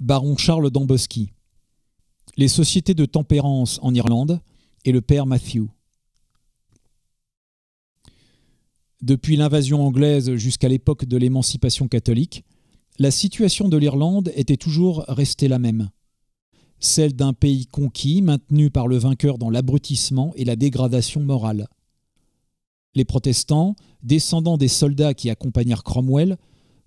baron Charles Damboski, les sociétés de tempérance en Irlande et le père Matthew. Depuis l'invasion anglaise jusqu'à l'époque de l'émancipation catholique, la situation de l'Irlande était toujours restée la même. Celle d'un pays conquis, maintenu par le vainqueur dans l'abrutissement et la dégradation morale. Les protestants, descendants des soldats qui accompagnèrent Cromwell,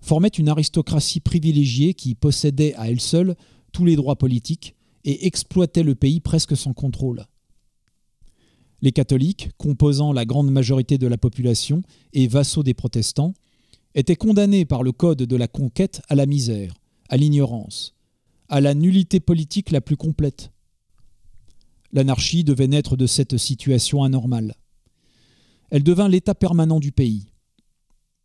formait une aristocratie privilégiée qui possédait à elle seule tous les droits politiques et exploitait le pays presque sans contrôle. Les catholiques, composant la grande majorité de la population et vassaux des protestants, étaient condamnés par le Code de la conquête à la misère, à l'ignorance, à la nullité politique la plus complète. L'anarchie devait naître de cette situation anormale. Elle devint l'état permanent du pays,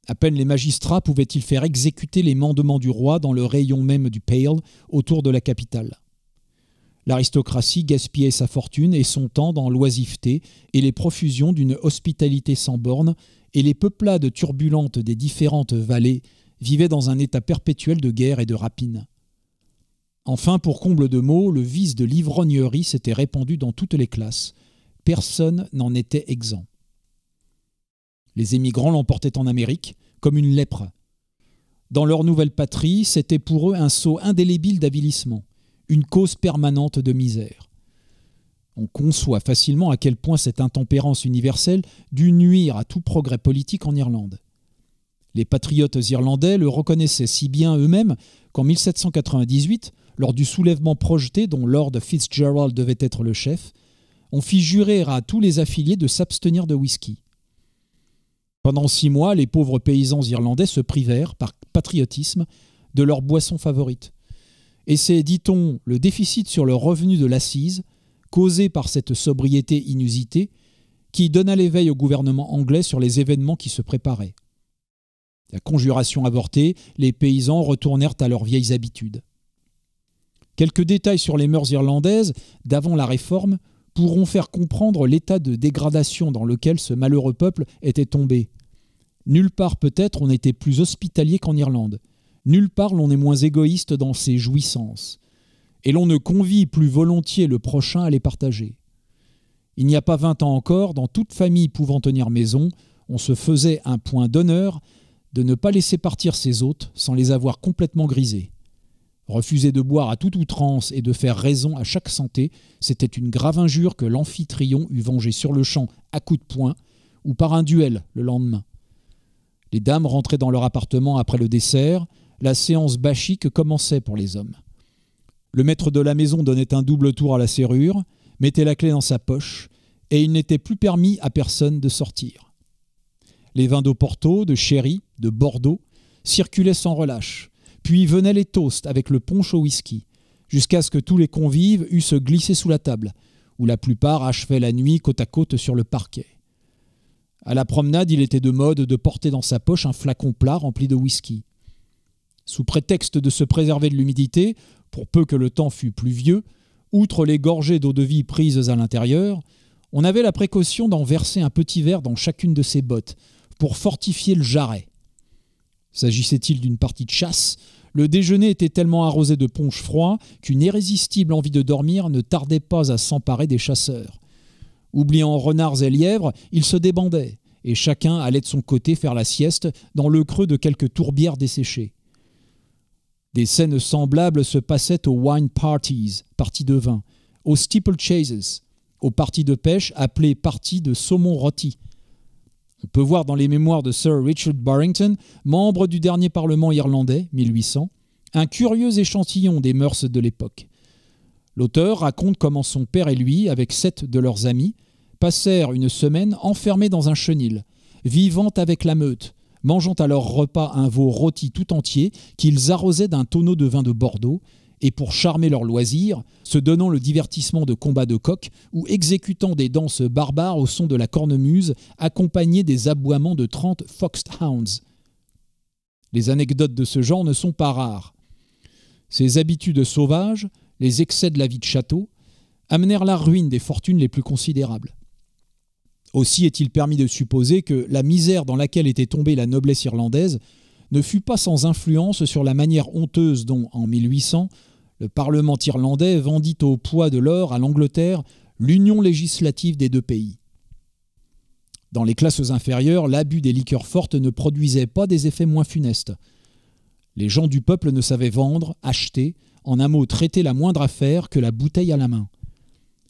à peine les magistrats pouvaient-ils faire exécuter les mandements du roi dans le rayon même du Pale, autour de la capitale. L'aristocratie gaspillait sa fortune et son temps dans l'oisiveté et les profusions d'une hospitalité sans bornes, et les peuplades turbulentes des différentes vallées vivaient dans un état perpétuel de guerre et de rapine. Enfin, pour comble de mots, le vice de l'ivrognerie s'était répandu dans toutes les classes. Personne n'en était exempt. Les émigrants l'emportaient en Amérique, comme une lèpre. Dans leur nouvelle patrie, c'était pour eux un sceau indélébile d'avilissement, une cause permanente de misère. On conçoit facilement à quel point cette intempérance universelle dut nuire à tout progrès politique en Irlande. Les patriotes irlandais le reconnaissaient si bien eux-mêmes qu'en 1798, lors du soulèvement projeté dont Lord Fitzgerald devait être le chef, on fit jurer à tous les affiliés de s'abstenir de whisky. Pendant six mois, les pauvres paysans irlandais se privèrent, par patriotisme, de leur boisson favorite. Et c'est, dit-on, le déficit sur le revenu de l'assise, causé par cette sobriété inusitée, qui donna l'éveil au gouvernement anglais sur les événements qui se préparaient. La conjuration avortée, les paysans retournèrent à leurs vieilles habitudes. Quelques détails sur les mœurs irlandaises d'avant la Réforme pourront faire comprendre l'état de dégradation dans lequel ce malheureux peuple était tombé. Nulle part peut-être on était plus hospitalier qu'en Irlande. Nulle part l'on est moins égoïste dans ses jouissances. Et l'on ne convie plus volontiers le prochain à les partager. Il n'y a pas vingt ans encore, dans toute famille pouvant tenir maison, on se faisait un point d'honneur de ne pas laisser partir ses hôtes sans les avoir complètement grisés. Refuser de boire à toute outrance et de faire raison à chaque santé, c'était une grave injure que l'amphitryon eût vengée sur le champ à coups de poing ou par un duel le lendemain. Les dames rentraient dans leur appartement après le dessert, la séance bachique commençait pour les hommes. Le maître de la maison donnait un double tour à la serrure, mettait la clé dans sa poche, et il n'était plus permis à personne de sortir. Les vins d'Oporto, de Chéry, de Bordeaux circulaient sans relâche, puis venaient les toasts avec le punch au whisky, jusqu'à ce que tous les convives eussent glissé sous la table, où la plupart achevaient la nuit côte à côte sur le parquet. À la promenade, il était de mode de porter dans sa poche un flacon plat rempli de whisky. Sous prétexte de se préserver de l'humidité, pour peu que le temps fût pluvieux, outre les gorgées d'eau-de-vie prises à l'intérieur, on avait la précaution d'en verser un petit verre dans chacune de ses bottes, pour fortifier le jarret, S'agissait-il d'une partie de chasse Le déjeuner était tellement arrosé de ponches froid qu'une irrésistible envie de dormir ne tardait pas à s'emparer des chasseurs. Oubliant renards et lièvres, ils se débandaient, et chacun allait de son côté faire la sieste dans le creux de quelques tourbières desséchées. Des scènes semblables se passaient aux wine parties, parties de vin, aux chases, aux parties de pêche appelées parties de saumon rôti, on peut voir dans les mémoires de Sir Richard Barrington, membre du dernier Parlement irlandais, 1800, un curieux échantillon des mœurs de l'époque. L'auteur raconte comment son père et lui, avec sept de leurs amis, passèrent une semaine enfermés dans un chenil, vivant avec la meute, mangeant à leur repas un veau rôti tout entier qu'ils arrosaient d'un tonneau de vin de Bordeaux, et pour charmer leurs loisirs, se donnant le divertissement de combats de coqs ou exécutant des danses barbares au son de la cornemuse, accompagnées des aboiements de 30 foxhounds. Les anecdotes de ce genre ne sont pas rares. Ces habitudes sauvages, les excès de la vie de château, amenèrent la ruine des fortunes les plus considérables. Aussi est-il permis de supposer que la misère dans laquelle était tombée la noblesse irlandaise ne fut pas sans influence sur la manière honteuse dont, en 1800, le Parlement irlandais vendit au poids de l'or à l'Angleterre l'union législative des deux pays. Dans les classes inférieures, l'abus des liqueurs fortes ne produisait pas des effets moins funestes. Les gens du peuple ne savaient vendre, acheter, en un mot traiter la moindre affaire que la bouteille à la main.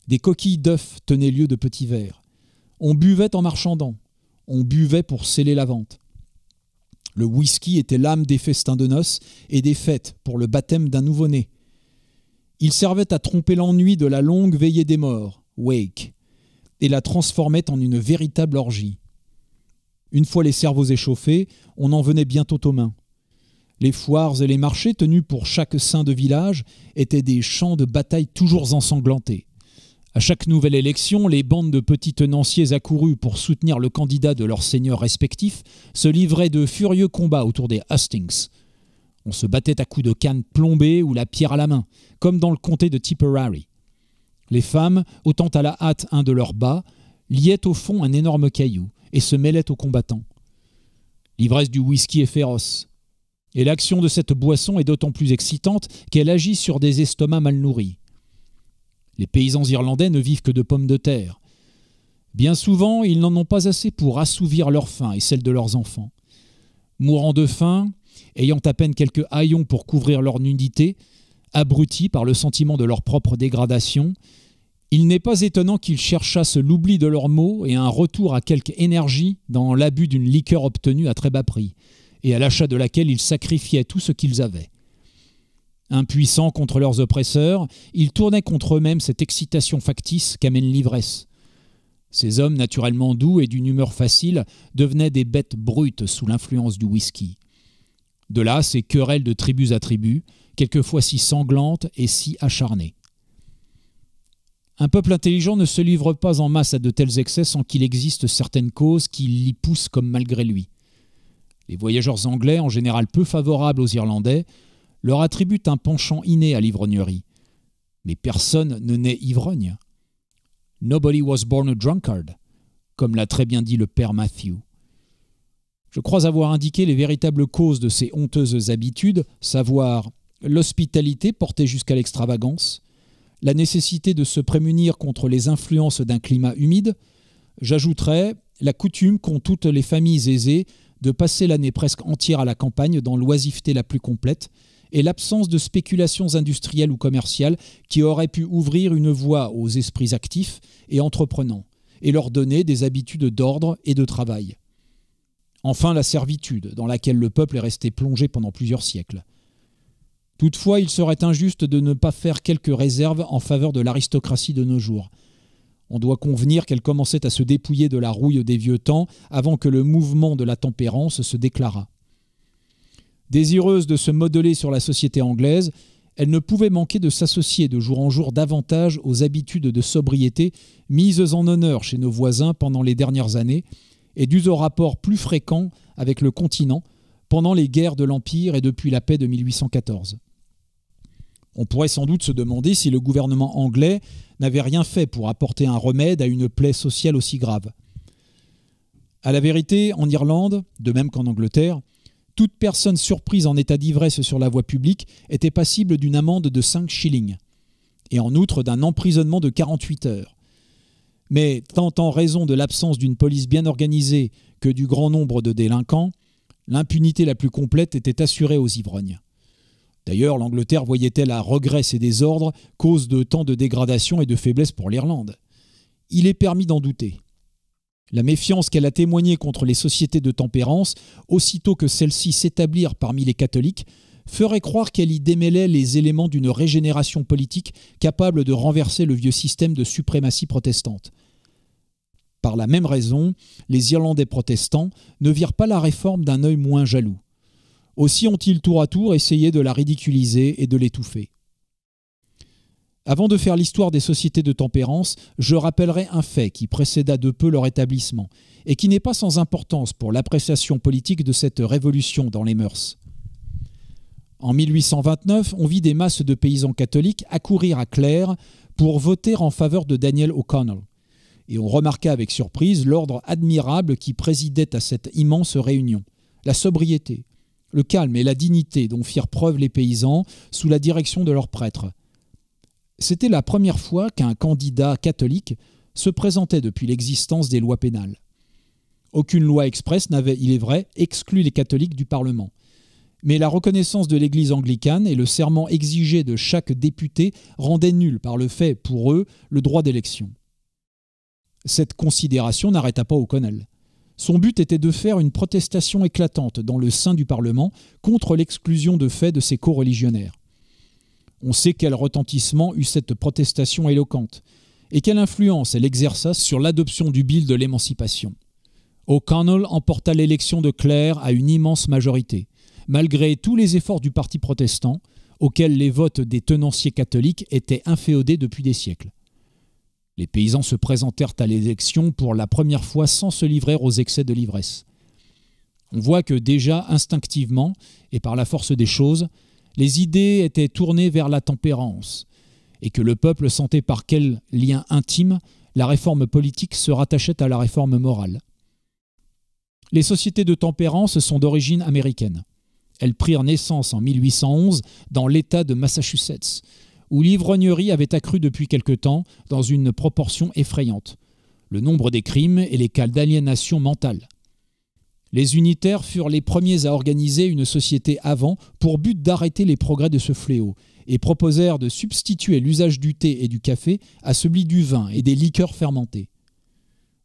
Des coquilles d'œufs tenaient lieu de petits verres. On buvait en marchandant, on buvait pour sceller la vente. Le whisky était l'âme des festins de noces et des fêtes pour le baptême d'un nouveau-né. Il servait à tromper l'ennui de la longue veillée des morts, wake, et la transformait en une véritable orgie. Une fois les cerveaux échauffés, on en venait bientôt aux mains. Les foires et les marchés tenus pour chaque saint de village étaient des champs de bataille toujours ensanglantés. À chaque nouvelle élection, les bandes de petits tenanciers accourus pour soutenir le candidat de leur seigneur respectif se livraient de furieux combats autour des Hastings, on se battait à coups de canne plombée ou la pierre à la main, comme dans le comté de Tipperary. Les femmes, ôtant à la hâte un de leurs bas, liaient au fond un énorme caillou et se mêlaient aux combattants. L'ivresse du whisky est féroce. Et l'action de cette boisson est d'autant plus excitante qu'elle agit sur des estomacs mal nourris. Les paysans irlandais ne vivent que de pommes de terre. Bien souvent, ils n'en ont pas assez pour assouvir leur faim et celle de leurs enfants. Mourant de faim, ayant à peine quelques haillons pour couvrir leur nudité, abrutis par le sentiment de leur propre dégradation, il n'est pas étonnant qu'ils cherchassent l'oubli de leurs maux et un retour à quelque énergie dans l'abus d'une liqueur obtenue à très bas prix, et à l'achat de laquelle ils sacrifiaient tout ce qu'ils avaient. Impuissants contre leurs oppresseurs, ils tournaient contre eux-mêmes cette excitation factice qu'amène l'ivresse. Ces hommes, naturellement doux et d'une humeur facile, devenaient des bêtes brutes sous l'influence du whisky. De là ces querelles de tribus à tribus, quelquefois si sanglantes et si acharnées. Un peuple intelligent ne se livre pas en masse à de tels excès sans qu'il existe certaines causes qui l'y poussent comme malgré lui. Les voyageurs anglais, en général peu favorables aux Irlandais, leur attribuent un penchant inné à l'ivrognerie. Mais personne ne naît ivrogne. Nobody was born a drunkard, comme l'a très bien dit le père Matthew. Je crois avoir indiqué les véritables causes de ces honteuses habitudes, savoir l'hospitalité portée jusqu'à l'extravagance, la nécessité de se prémunir contre les influences d'un climat humide, j'ajouterai la coutume qu'ont toutes les familles aisées de passer l'année presque entière à la campagne dans l'oisiveté la plus complète, et l'absence de spéculations industrielles ou commerciales qui auraient pu ouvrir une voie aux esprits actifs et entreprenants, et leur donner des habitudes d'ordre et de travail. Enfin, la servitude, dans laquelle le peuple est resté plongé pendant plusieurs siècles. Toutefois, il serait injuste de ne pas faire quelques réserves en faveur de l'aristocratie de nos jours. On doit convenir qu'elle commençait à se dépouiller de la rouille des vieux temps avant que le mouvement de la tempérance se déclarât. Désireuse de se modeler sur la société anglaise, elle ne pouvait manquer de s'associer de jour en jour davantage aux habitudes de sobriété mises en honneur chez nos voisins pendant les dernières années, et dus aux rapports plus fréquents avec le continent pendant les guerres de l'Empire et depuis la paix de 1814. On pourrait sans doute se demander si le gouvernement anglais n'avait rien fait pour apporter un remède à une plaie sociale aussi grave. À la vérité, en Irlande, de même qu'en Angleterre, toute personne surprise en état d'ivresse sur la voie publique était passible d'une amende de 5 shillings et en outre d'un emprisonnement de 48 heures, mais tant en raison de l'absence d'une police bien organisée que du grand nombre de délinquants, l'impunité la plus complète était assurée aux ivrognes. D'ailleurs, l'Angleterre voyait-elle à regret ces désordres, cause de tant de dégradation et de faiblesse pour l'Irlande Il est permis d'en douter. La méfiance qu'elle a témoignée contre les sociétés de tempérance, aussitôt que celles-ci s'établirent parmi les catholiques, ferait croire qu'elle y démêlait les éléments d'une régénération politique capable de renverser le vieux système de suprématie protestante. Par la même raison, les Irlandais protestants ne virent pas la réforme d'un œil moins jaloux. Aussi ont-ils tour à tour essayé de la ridiculiser et de l'étouffer. Avant de faire l'histoire des sociétés de tempérance, je rappellerai un fait qui précéda de peu leur établissement et qui n'est pas sans importance pour l'appréciation politique de cette révolution dans les mœurs. En 1829, on vit des masses de paysans catholiques accourir à Clare pour voter en faveur de Daniel O'Connell et on remarqua avec surprise l'ordre admirable qui présidait à cette immense réunion. La sobriété, le calme et la dignité dont firent preuve les paysans sous la direction de leurs prêtres. C'était la première fois qu'un candidat catholique se présentait depuis l'existence des lois pénales. Aucune loi expresse n'avait, il est vrai, exclu les catholiques du Parlement. Mais la reconnaissance de l'Église anglicane et le serment exigé de chaque député rendaient nul par le fait, pour eux, le droit d'élection. Cette considération n'arrêta pas O'Connell. Son but était de faire une protestation éclatante dans le sein du Parlement contre l'exclusion de fait de ses co-religionnaires. On sait quel retentissement eut cette protestation éloquente et quelle influence elle exerça sur l'adoption du bill de l'émancipation. O'Connell emporta l'élection de Claire à une immense majorité, malgré tous les efforts du parti protestant, auquel les votes des tenanciers catholiques étaient inféodés depuis des siècles. Les paysans se présentèrent à l'élection pour la première fois sans se livrer aux excès de l'ivresse. On voit que déjà instinctivement et par la force des choses, les idées étaient tournées vers la tempérance, et que le peuple sentait par quel lien intime la réforme politique se rattachait à la réforme morale. Les sociétés de tempérance sont d'origine américaine. Elles prirent naissance en 1811 dans l'État de Massachusetts, où l'ivrognerie avait accru depuis quelque temps dans une proportion effrayante, le nombre des crimes et les cas d'aliénation mentale. Les unitaires furent les premiers à organiser une société avant pour but d'arrêter les progrès de ce fléau et proposèrent de substituer l'usage du thé et du café à celui du vin et des liqueurs fermentées.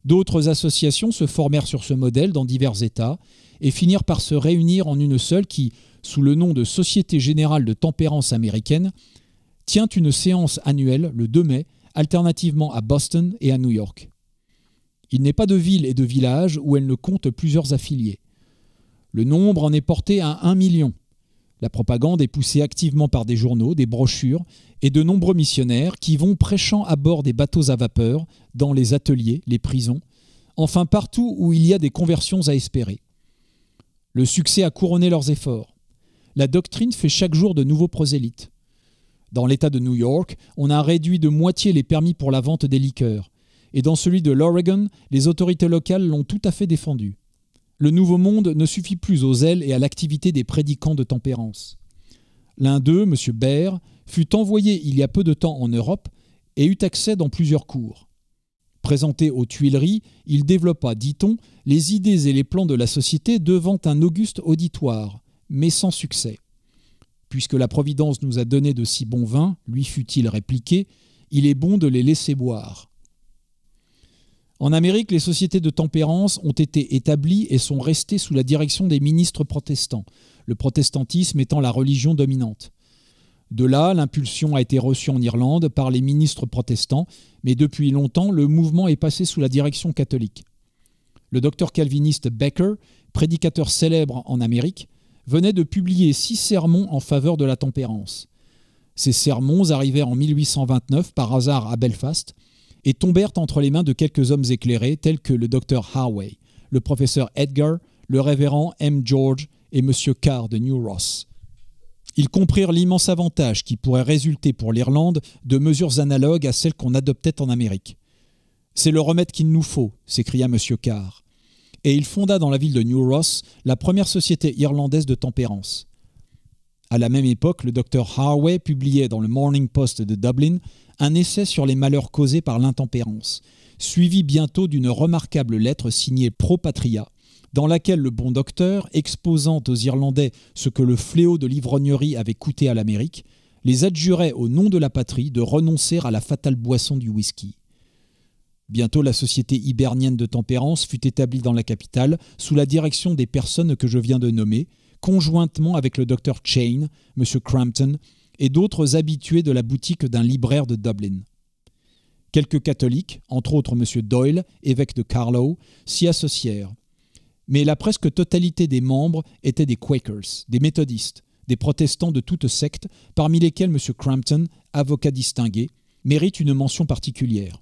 D'autres associations se formèrent sur ce modèle dans divers États et finirent par se réunir en une seule qui, sous le nom de Société générale de tempérance américaine, tient une séance annuelle le 2 mai, alternativement à Boston et à New York. Il n'est pas de ville et de village où elle ne compte plusieurs affiliés. Le nombre en est porté à un million. La propagande est poussée activement par des journaux, des brochures et de nombreux missionnaires qui vont prêchant à bord des bateaux à vapeur, dans les ateliers, les prisons, enfin partout où il y a des conversions à espérer. Le succès a couronné leurs efforts. La doctrine fait chaque jour de nouveaux prosélytes. Dans l'État de New York, on a réduit de moitié les permis pour la vente des liqueurs. Et dans celui de l'Oregon, les autorités locales l'ont tout à fait défendu. Le Nouveau Monde ne suffit plus aux ailes et à l'activité des prédicants de tempérance. L'un d'eux, M. Baer, fut envoyé il y a peu de temps en Europe et eut accès dans plusieurs cours. Présenté aux Tuileries, il développa, dit-on, les idées et les plans de la société devant un auguste auditoire, mais sans succès puisque la Providence nous a donné de si bons vins, lui fut-il répliqué, il est bon de les laisser boire. En Amérique, les sociétés de tempérance ont été établies et sont restées sous la direction des ministres protestants, le protestantisme étant la religion dominante. De là, l'impulsion a été reçue en Irlande par les ministres protestants, mais depuis longtemps, le mouvement est passé sous la direction catholique. Le docteur calviniste Becker, prédicateur célèbre en Amérique, venait de publier six sermons en faveur de la tempérance. Ces sermons arrivèrent en 1829 par hasard à Belfast et tombèrent entre les mains de quelques hommes éclairés tels que le docteur Harway, le professeur Edgar, le révérend M. George et M. Carr de New Ross. Ils comprirent l'immense avantage qui pourrait résulter pour l'Irlande de mesures analogues à celles qu'on adoptait en Amérique. C'est le remède qu'il nous faut, s'écria M. Carr et il fonda dans la ville de New Ross la première société irlandaise de tempérance. À la même époque, le docteur Harway publiait dans le Morning Post de Dublin un essai sur les malheurs causés par l'intempérance, suivi bientôt d'une remarquable lettre signée Pro Patria, dans laquelle le bon docteur, exposant aux Irlandais ce que le fléau de l'ivrognerie avait coûté à l'Amérique, les adjurait au nom de la patrie de renoncer à la fatale boisson du whisky. Bientôt, la société hibernienne de tempérance fut établie dans la capitale sous la direction des personnes que je viens de nommer, conjointement avec le docteur Chain, M. Crampton et d'autres habitués de la boutique d'un libraire de Dublin. Quelques catholiques, entre autres M. Doyle, évêque de Carlow, s'y associèrent. Mais la presque totalité des membres étaient des Quakers, des méthodistes, des protestants de toutes sectes, parmi lesquels M. Crampton, avocat distingué, mérite une mention particulière.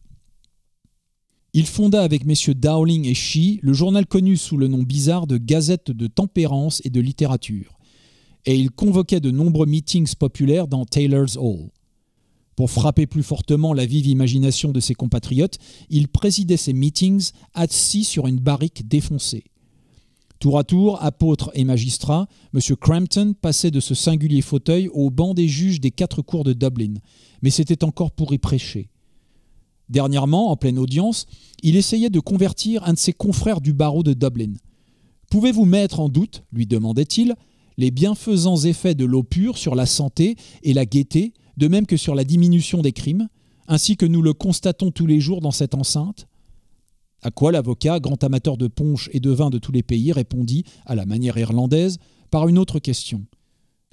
Il fonda avec messieurs Dowling et Shee le journal connu sous le nom bizarre de Gazette de tempérance et de littérature, et il convoquait de nombreux meetings populaires dans Taylor's Hall. Pour frapper plus fortement la vive imagination de ses compatriotes, il présidait ces meetings assis sur une barrique défoncée. Tour à tour, apôtres et magistrat, M. Crampton passait de ce singulier fauteuil au banc des juges des quatre cours de Dublin, mais c'était encore pour y prêcher. Dernièrement, en pleine audience, il essayait de convertir un de ses confrères du barreau de Dublin. Pouvez-vous mettre en doute, lui demandait-il, les bienfaisants effets de l'eau pure sur la santé et la gaieté, de même que sur la diminution des crimes, ainsi que nous le constatons tous les jours dans cette enceinte À quoi l'avocat, grand amateur de punch et de vin de tous les pays, répondit, à la manière irlandaise, par une autre question.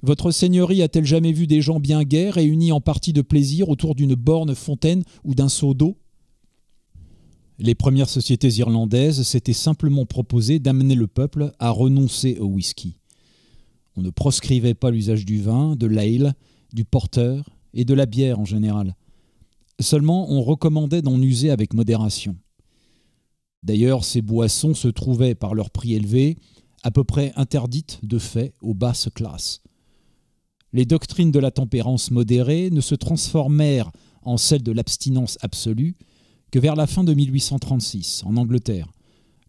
Votre Seigneurie a-t-elle jamais vu des gens bien gais réunis en partie de plaisir autour d'une borne fontaine ou d'un seau d'eau Les premières sociétés irlandaises s'étaient simplement proposées d'amener le peuple à renoncer au whisky. On ne proscrivait pas l'usage du vin, de l'ail, du porteur et de la bière en général. Seulement, on recommandait d'en user avec modération. D'ailleurs, ces boissons se trouvaient, par leur prix élevé, à peu près interdites de fait aux basses classes les doctrines de la tempérance modérée ne se transformèrent en celles de l'abstinence absolue que vers la fin de 1836, en Angleterre,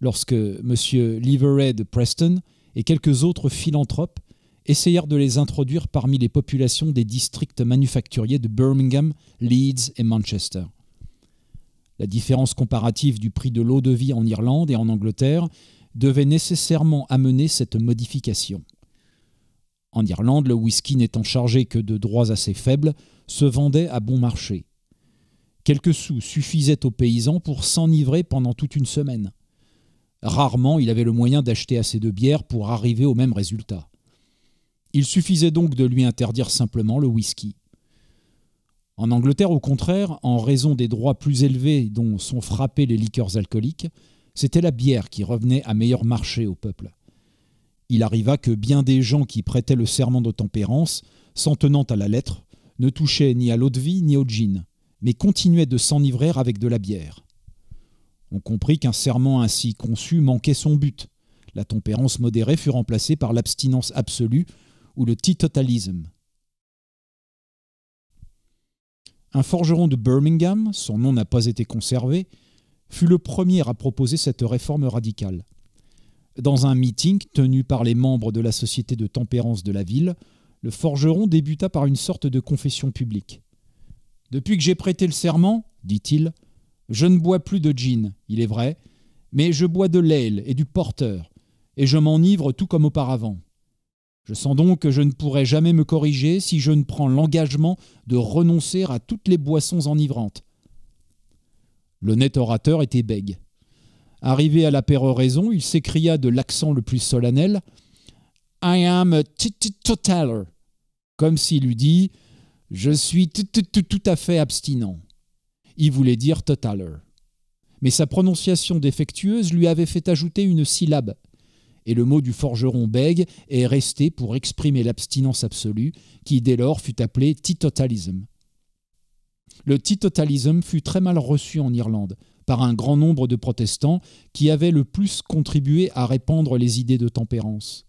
lorsque M. Livered Preston et quelques autres philanthropes essayèrent de les introduire parmi les populations des districts manufacturiers de Birmingham, Leeds et Manchester. La différence comparative du prix de l'eau de vie en Irlande et en Angleterre devait nécessairement amener cette modification. En Irlande, le whisky n'étant chargé que de droits assez faibles, se vendait à bon marché. Quelques sous suffisaient aux paysans pour s'enivrer pendant toute une semaine. Rarement il avait le moyen d'acheter assez de bière pour arriver au même résultat. Il suffisait donc de lui interdire simplement le whisky. En Angleterre, au contraire, en raison des droits plus élevés dont sont frappés les liqueurs alcooliques, c'était la bière qui revenait à meilleur marché au peuple il arriva que bien des gens qui prêtaient le serment de tempérance, s'en tenant à la lettre, ne touchaient ni à l'eau-de-vie ni au gin, mais continuaient de s'enivrer avec de la bière. On comprit qu'un serment ainsi conçu manquait son but. La tempérance modérée fut remplacée par l'abstinence absolue ou le titotalisme. Un forgeron de Birmingham, son nom n'a pas été conservé, fut le premier à proposer cette réforme radicale. Dans un meeting tenu par les membres de la société de tempérance de la ville, le forgeron débuta par une sorte de confession publique. Depuis que j'ai prêté le serment, dit-il, je ne bois plus de gin, il est vrai, mais je bois de l'ail et du porteur, et je m'enivre tout comme auparavant. Je sens donc que je ne pourrai jamais me corriger si je ne prends l'engagement de renoncer à toutes les boissons enivrantes. L'honnête orateur était bègue. Arrivé à la péroraison, il s'écria de l'accent le plus solennel I am a totaler comme s'il eût dit Je suis tout, à fait abstinent. Il voulait dire totaler. Mais sa prononciation défectueuse lui avait fait ajouter une syllabe, et le mot du forgeron bègue est resté pour exprimer l'abstinence absolue, qui dès lors fut appelée titotalisme. Le titotalisme fut très mal reçu en Irlande, par un grand nombre de protestants qui avaient le plus contribué à répandre les idées de tempérance.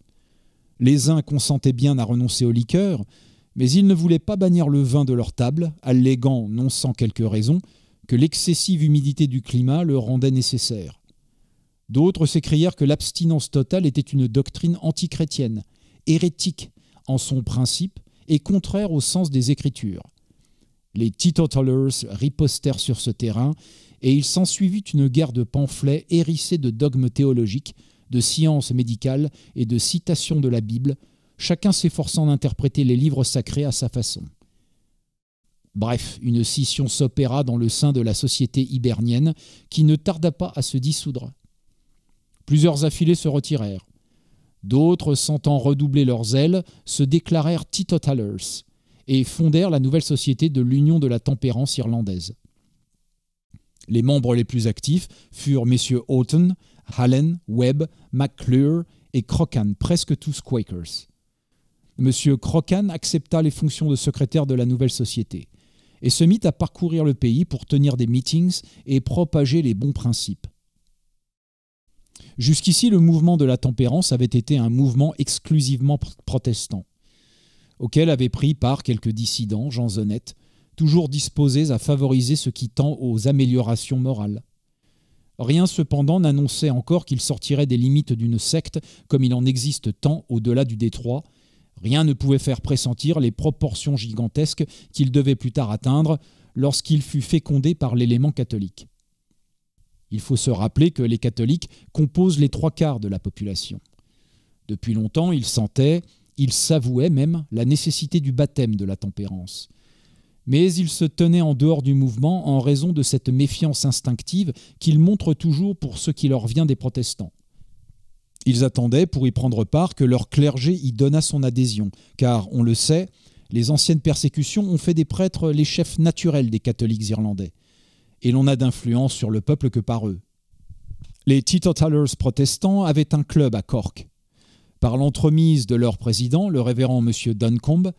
Les uns consentaient bien à renoncer aux liqueurs, mais ils ne voulaient pas bannir le vin de leur table, alléguant, non sans quelque raison, que l'excessive humidité du climat le rendait nécessaire. D'autres s'écrièrent que l'abstinence totale était une doctrine antichrétienne, hérétique en son principe et contraire au sens des Écritures. Les teetotalers ripostèrent sur ce terrain et il s'ensuivit une guerre de pamphlets hérissés de dogmes théologiques, de sciences médicales et de citations de la Bible, chacun s'efforçant d'interpréter les livres sacrés à sa façon. Bref, une scission s'opéra dans le sein de la société hibernienne, qui ne tarda pas à se dissoudre. Plusieurs affilés se retirèrent. D'autres, sentant redoubler leurs ailes, se déclarèrent teetotalers et fondèrent la nouvelle société de l'Union de la tempérance irlandaise. Les membres les plus actifs furent messieurs Houghton, Hallen, Webb, McClure et Crocan, presque tous Quakers. Monsieur Crocan accepta les fonctions de secrétaire de la nouvelle société et se mit à parcourir le pays pour tenir des meetings et propager les bons principes. Jusqu'ici, le mouvement de la tempérance avait été un mouvement exclusivement protestant, auquel avaient pris part quelques dissidents, gens honnêtes, toujours disposés à favoriser ce qui tend aux améliorations morales. Rien cependant n'annonçait encore qu'il sortirait des limites d'une secte comme il en existe tant au-delà du détroit, rien ne pouvait faire pressentir les proportions gigantesques qu'il devait plus tard atteindre lorsqu'il fut fécondé par l'élément catholique. Il faut se rappeler que les catholiques composent les trois quarts de la population. Depuis longtemps, ils sentaient, ils s'avouaient même, la nécessité du baptême de la tempérance mais ils se tenaient en dehors du mouvement en raison de cette méfiance instinctive qu'ils montrent toujours pour ce qui leur vient des protestants. Ils attendaient, pour y prendre part, que leur clergé y donnât son adhésion, car, on le sait, les anciennes persécutions ont fait des prêtres les chefs naturels des catholiques irlandais, et l'on n'a d'influence sur le peuple que par eux. Les teetotalers protestants avaient un club à Cork. Par l'entremise de leur président, le révérend M. Duncombe,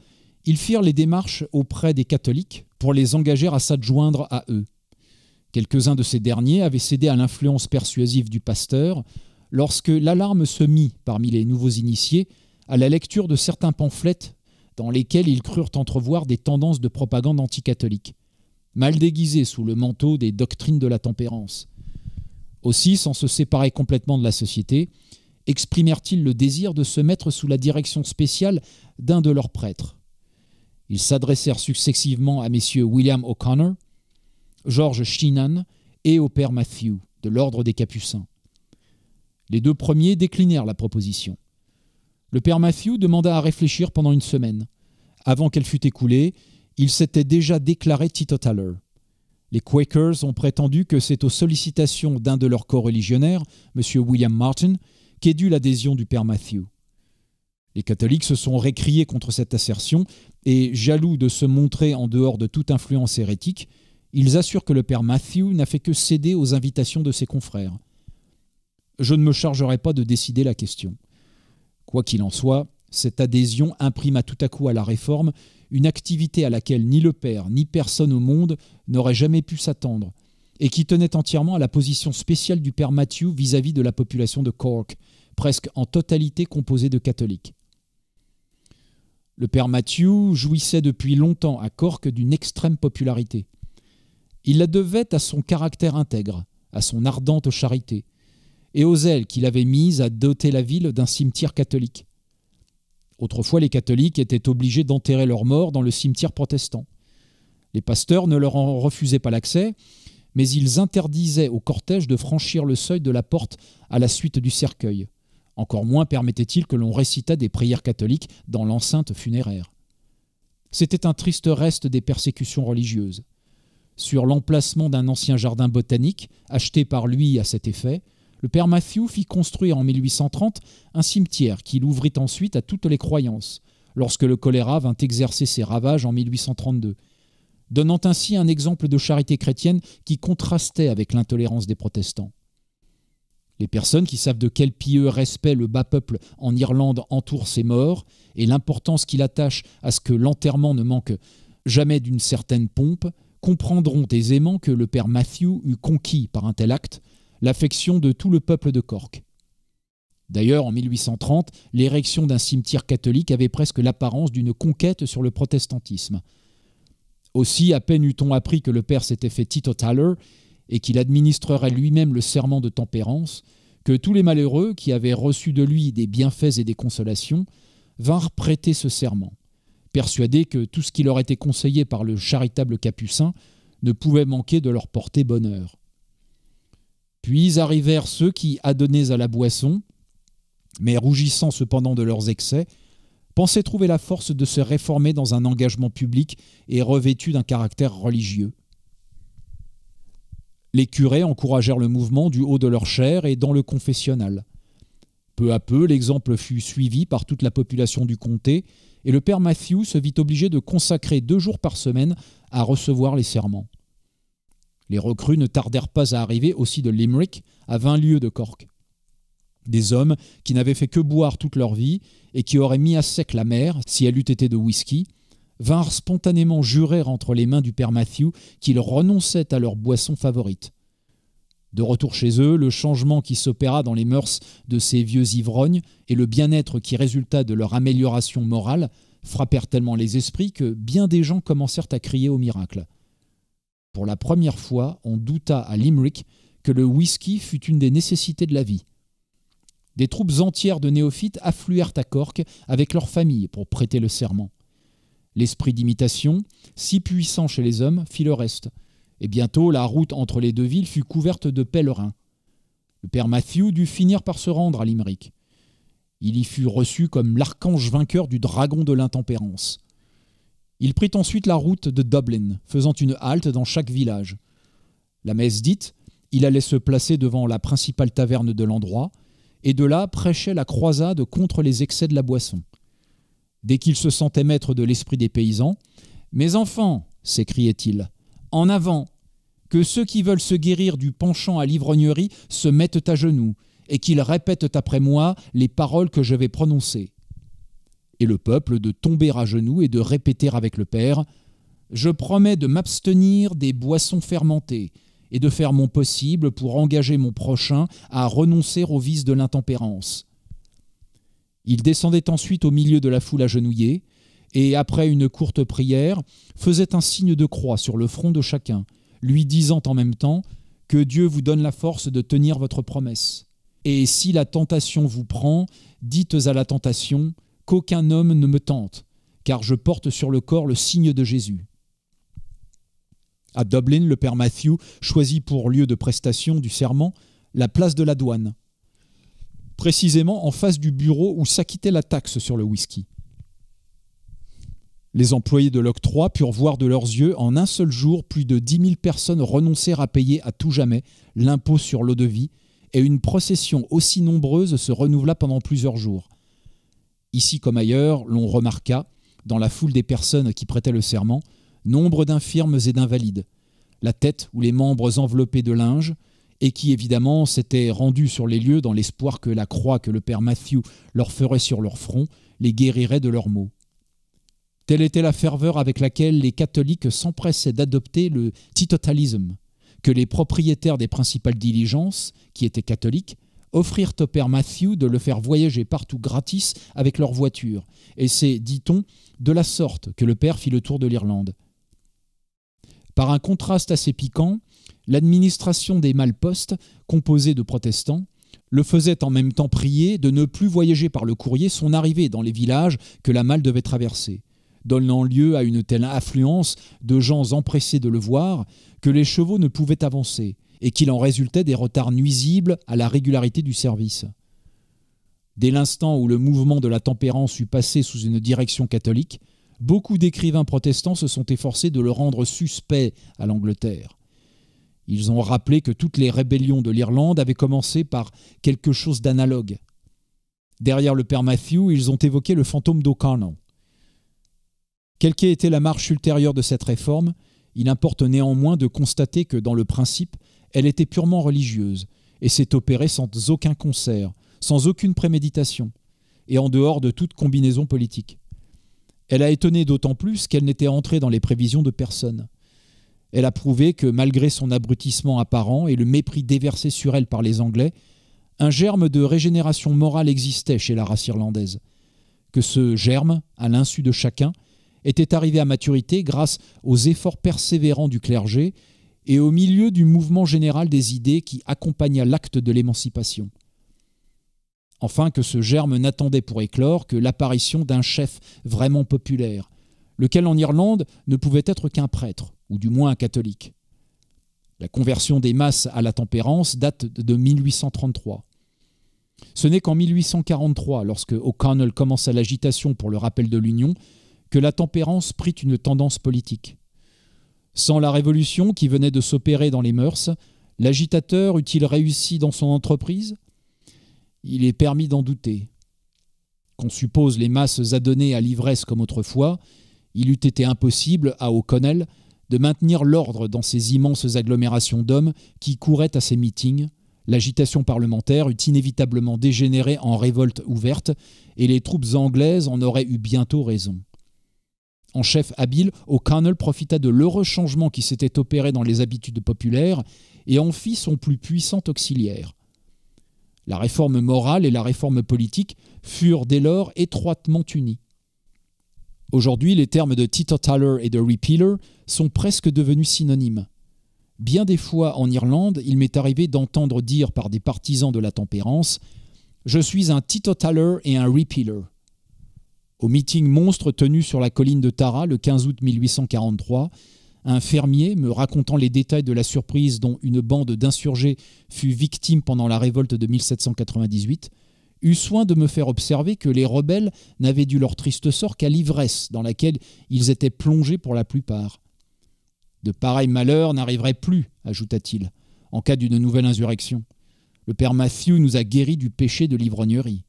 ils firent les démarches auprès des catholiques pour les engager à s'adjoindre à eux. Quelques-uns de ces derniers avaient cédé à l'influence persuasive du pasteur lorsque l'alarme se mit parmi les nouveaux initiés à la lecture de certains pamphlets dans lesquels ils crurent entrevoir des tendances de propagande anticatholique, mal déguisées sous le manteau des doctrines de la tempérance. Aussi, sans se séparer complètement de la société, exprimèrent-ils le désir de se mettre sous la direction spéciale d'un de leurs prêtres. Ils s'adressèrent successivement à messieurs William O'Connor, George Sheenan et au père Matthew, de l'ordre des Capucins. Les deux premiers déclinèrent la proposition. Le père Matthew demanda à réfléchir pendant une semaine. Avant qu'elle fût écoulée, il s'était déjà déclaré teetotaler. Les Quakers ont prétendu que c'est aux sollicitations d'un de leurs religionnaires, M. William Martin, qu'est due l'adhésion du père Matthew. Les catholiques se sont récriés contre cette assertion et, jaloux de se montrer en dehors de toute influence hérétique, ils assurent que le père Matthew n'a fait que céder aux invitations de ses confrères. Je ne me chargerai pas de décider la question. Quoi qu'il en soit, cette adhésion imprima tout à coup à la réforme une activité à laquelle ni le père ni personne au monde n'aurait jamais pu s'attendre, et qui tenait entièrement à la position spéciale du père Matthew vis à -vis de la population de Cork, presque en totalité composée de catholiques. Le père Mathieu jouissait depuis longtemps à Cork d'une extrême popularité. Il la devait à son caractère intègre, à son ardente charité, et aux ailes qu'il avait mises à doter la ville d'un cimetière catholique. Autrefois, les catholiques étaient obligés d'enterrer leurs morts dans le cimetière protestant. Les pasteurs ne leur en refusaient pas l'accès, mais ils interdisaient au cortège de franchir le seuil de la porte à la suite du cercueil. Encore moins permettait-il que l'on récitât des prières catholiques dans l'enceinte funéraire. C'était un triste reste des persécutions religieuses. Sur l'emplacement d'un ancien jardin botanique, acheté par lui à cet effet, le père Matthew fit construire en 1830 un cimetière qu'il ouvrit ensuite à toutes les croyances, lorsque le choléra vint exercer ses ravages en 1832, donnant ainsi un exemple de charité chrétienne qui contrastait avec l'intolérance des protestants. Les personnes qui savent de quel pieux respect le bas peuple en Irlande entoure ses morts et l'importance qu'il attache à ce que l'enterrement ne manque jamais d'une certaine pompe comprendront aisément que le père Matthew eut conquis par un tel acte l'affection de tout le peuple de Cork. D'ailleurs, en 1830, l'érection d'un cimetière catholique avait presque l'apparence d'une conquête sur le protestantisme. Aussi, à peine eut-on appris que le père s'était fait Tito et qu'il administrerait lui-même le serment de tempérance, que tous les malheureux qui avaient reçu de lui des bienfaits et des consolations vinrent prêter ce serment, persuadés que tout ce qui leur était conseillé par le charitable capucin ne pouvait manquer de leur porter bonheur. Puis arrivèrent ceux qui, adonnés à la boisson, mais rougissant cependant de leurs excès, pensaient trouver la force de se réformer dans un engagement public et revêtu d'un caractère religieux. Les curés encouragèrent le mouvement du haut de leur chair et dans le confessionnal. Peu à peu, l'exemple fut suivi par toute la population du comté, et le père Matthew se vit obligé de consacrer deux jours par semaine à recevoir les serments. Les recrues ne tardèrent pas à arriver aussi de Limerick, à 20 lieues de Cork. Des hommes qui n'avaient fait que boire toute leur vie et qui auraient mis à sec la mer si elle eût été de whisky, vinrent spontanément jurer entre les mains du père Matthew qu'ils renonçaient à leur boisson favorite. De retour chez eux, le changement qui s'opéra dans les mœurs de ces vieux ivrognes et le bien-être qui résulta de leur amélioration morale frappèrent tellement les esprits que bien des gens commencèrent à crier au miracle. Pour la première fois, on douta à Limerick que le whisky fût une des nécessités de la vie. Des troupes entières de néophytes affluèrent à Cork avec leurs familles pour prêter le serment. L'esprit d'imitation, si puissant chez les hommes, fit le reste, et bientôt la route entre les deux villes fut couverte de pèlerins. Le père Matthew dut finir par se rendre à Limerick. Il y fut reçu comme l'archange vainqueur du dragon de l'intempérance. Il prit ensuite la route de Dublin, faisant une halte dans chaque village. La messe dite, il allait se placer devant la principale taverne de l'endroit, et de là prêchait la croisade contre les excès de la boisson dès qu'il se sentait maître de l'esprit des paysans. Mes enfants, s'écriait-il, en avant, que ceux qui veulent se guérir du penchant à l'ivrognerie se mettent à genoux, et qu'ils répètent après moi les paroles que je vais prononcer. Et le peuple de tomber à genoux et de répéter avec le Père Je promets de m'abstenir des boissons fermentées, et de faire mon possible pour engager mon prochain à renoncer aux vices de l'intempérance il descendait ensuite au milieu de la foule agenouillée, et après une courte prière, faisait un signe de croix sur le front de chacun, lui disant en même temps Que Dieu vous donne la force de tenir votre promesse. Et si la tentation vous prend, dites à la tentation Qu'aucun homme ne me tente, car je porte sur le corps le signe de Jésus. À Dublin, le père Matthew choisit pour lieu de prestation du serment la place de la douane, précisément en face du bureau où s'acquittait la taxe sur le whisky. Les employés de l'octroi purent voir de leurs yeux en un seul jour plus de dix mille personnes renoncer à payer à tout jamais l'impôt sur l'eau de vie, et une procession aussi nombreuse se renouvela pendant plusieurs jours. Ici comme ailleurs, l'on remarqua, dans la foule des personnes qui prêtaient le serment, nombre d'infirmes et d'invalides, la tête ou les membres enveloppés de linge, et qui évidemment s'étaient rendus sur les lieux dans l'espoir que la croix que le père Matthew leur ferait sur leur front les guérirait de leurs maux. Telle était la ferveur avec laquelle les catholiques s'empressaient d'adopter le titotalisme, que les propriétaires des principales diligences, qui étaient catholiques, offrirent au père Matthew de le faire voyager partout gratis avec leur voiture, et c'est, dit-on, de la sorte que le père fit le tour de l'Irlande. Par un contraste assez piquant, L'administration des postes composée de protestants, le faisait en même temps prier de ne plus voyager par le courrier son arrivée dans les villages que la malle devait traverser, donnant lieu à une telle affluence de gens empressés de le voir que les chevaux ne pouvaient avancer et qu'il en résultait des retards nuisibles à la régularité du service. Dès l'instant où le mouvement de la tempérance eut passé sous une direction catholique, beaucoup d'écrivains protestants se sont efforcés de le rendre suspect à l'Angleterre. Ils ont rappelé que toutes les rébellions de l'Irlande avaient commencé par quelque chose d'analogue. Derrière le père Matthew, ils ont évoqué le fantôme d'O'Connell. Quelle qu'ait été la marche ultérieure de cette réforme, il importe néanmoins de constater que, dans le principe, elle était purement religieuse et s'est opérée sans aucun concert, sans aucune préméditation, et en dehors de toute combinaison politique. Elle a étonné d'autant plus qu'elle n'était entrée dans les prévisions de personne. Elle a prouvé que malgré son abrutissement apparent et le mépris déversé sur elle par les Anglais, un germe de régénération morale existait chez la race irlandaise. Que ce germe, à l'insu de chacun, était arrivé à maturité grâce aux efforts persévérants du clergé et au milieu du mouvement général des idées qui accompagna l'acte de l'émancipation. Enfin, que ce germe n'attendait pour éclore que l'apparition d'un chef vraiment populaire, lequel en Irlande ne pouvait être qu'un prêtre, ou du moins catholique. La conversion des masses à la tempérance date de 1833. Ce n'est qu'en 1843, lorsque O'Connell commença l'agitation pour le rappel de l'Union, que la tempérance prit une tendance politique. Sans la révolution qui venait de s'opérer dans les mœurs, l'agitateur eût-il réussi dans son entreprise Il est permis d'en douter. Qu'on suppose les masses adonnées à l'ivresse comme autrefois, il eût été impossible à O'Connell de maintenir l'ordre dans ces immenses agglomérations d'hommes qui couraient à ces meetings. L'agitation parlementaire eût inévitablement dégénéré en révolte ouverte, et les troupes anglaises en auraient eu bientôt raison. En chef habile, O'Connell profita de l'heureux changement qui s'était opéré dans les habitudes populaires et en fit son plus puissant auxiliaire. La réforme morale et la réforme politique furent dès lors étroitement unies. Aujourd'hui, les termes de teetotaler et de repealer sont presque devenus synonymes. Bien des fois en Irlande, il m'est arrivé d'entendre dire par des partisans de la tempérance Je suis un teetotaler et un repealer. Au meeting monstre tenu sur la colline de Tara le 15 août 1843, un fermier, me racontant les détails de la surprise dont une bande d'insurgés fut victime pendant la révolte de 1798, eut soin de me faire observer que les rebelles n'avaient dû leur triste sort qu'à l'ivresse dans laquelle ils étaient plongés pour la plupart. De pareils malheurs n'arriveraient plus, ajouta-t-il, en cas d'une nouvelle insurrection. Le père Matthew nous a guéris du péché de l'ivrognerie.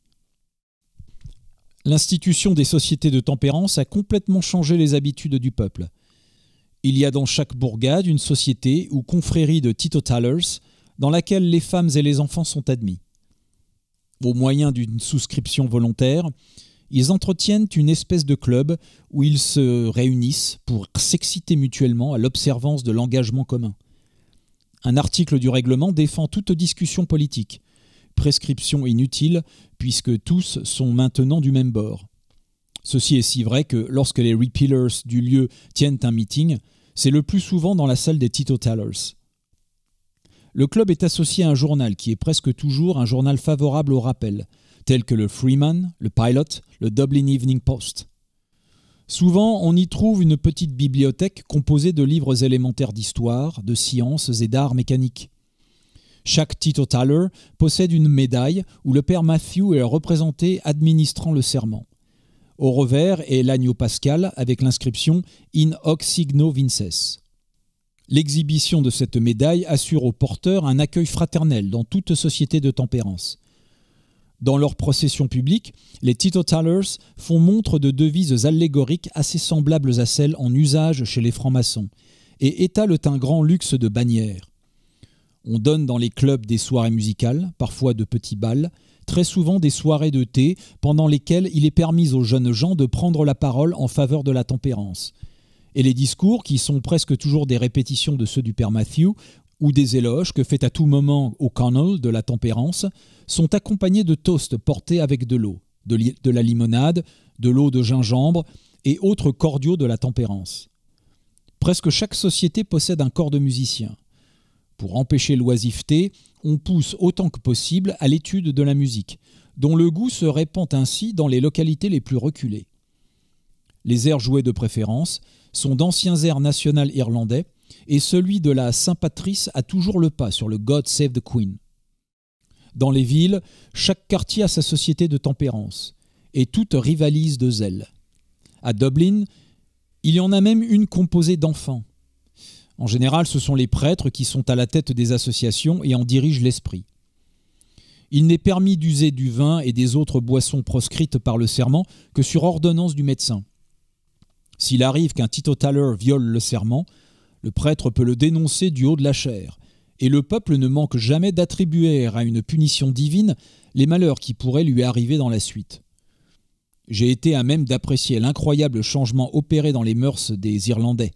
L'institution des sociétés de tempérance a complètement changé les habitudes du peuple. Il y a dans chaque bourgade une société ou confrérie de teetotalers dans laquelle les femmes et les enfants sont admis au moyen d'une souscription volontaire, ils entretiennent une espèce de club où ils se réunissent pour s'exciter mutuellement à l'observance de l'engagement commun. Un article du règlement défend toute discussion politique, prescription inutile puisque tous sont maintenant du même bord. Ceci est si vrai que lorsque les repealers du lieu tiennent un meeting, c'est le plus souvent dans la salle des teetotalers. Le club est associé à un journal qui est presque toujours un journal favorable au rappel, tel que le Freeman, le Pilot, le Dublin Evening Post. Souvent, on y trouve une petite bibliothèque composée de livres élémentaires d'histoire, de sciences et d'arts mécaniques. Chaque Tito taller possède une médaille où le père Matthew est représenté administrant le serment. Au revers est l'agneau pascal avec l'inscription In hoc signo vinces. L'exhibition de cette médaille assure aux porteurs un accueil fraternel dans toute société de tempérance. Dans leurs processions publiques, les Titotallers font montre de devises allégoriques assez semblables à celles en usage chez les francs-maçons et étalent un grand luxe de bannières. On donne dans les clubs des soirées musicales, parfois de petits bals, très souvent des soirées de thé pendant lesquelles il est permis aux jeunes gens de prendre la parole en faveur de la tempérance et les discours qui sont presque toujours des répétitions de ceux du Père Matthew ou des éloges que fait à tout moment O'Connell de la tempérance sont accompagnés de toasts portés avec de l'eau, de, de la limonade, de l'eau de gingembre et autres cordiaux de la tempérance. Presque chaque société possède un corps de musicien. Pour empêcher l'oisiveté, on pousse autant que possible à l'étude de la musique, dont le goût se répand ainsi dans les localités les plus reculées. Les airs joués de préférence sont d'anciens airs nationaux irlandais et celui de la Saint-Patrice a toujours le pas sur le God Save the Queen. Dans les villes, chaque quartier a sa société de tempérance et toutes rivalisent de zèle. À Dublin, il y en a même une composée d'enfants. En général, ce sont les prêtres qui sont à la tête des associations et en dirigent l'esprit. Il n'est permis d'user du vin et des autres boissons proscrites par le serment que sur ordonnance du médecin. S'il arrive qu'un titotaleur viole le serment, le prêtre peut le dénoncer du haut de la chair, et le peuple ne manque jamais d'attribuer à une punition divine les malheurs qui pourraient lui arriver dans la suite. J'ai été à même d'apprécier l'incroyable changement opéré dans les mœurs des Irlandais.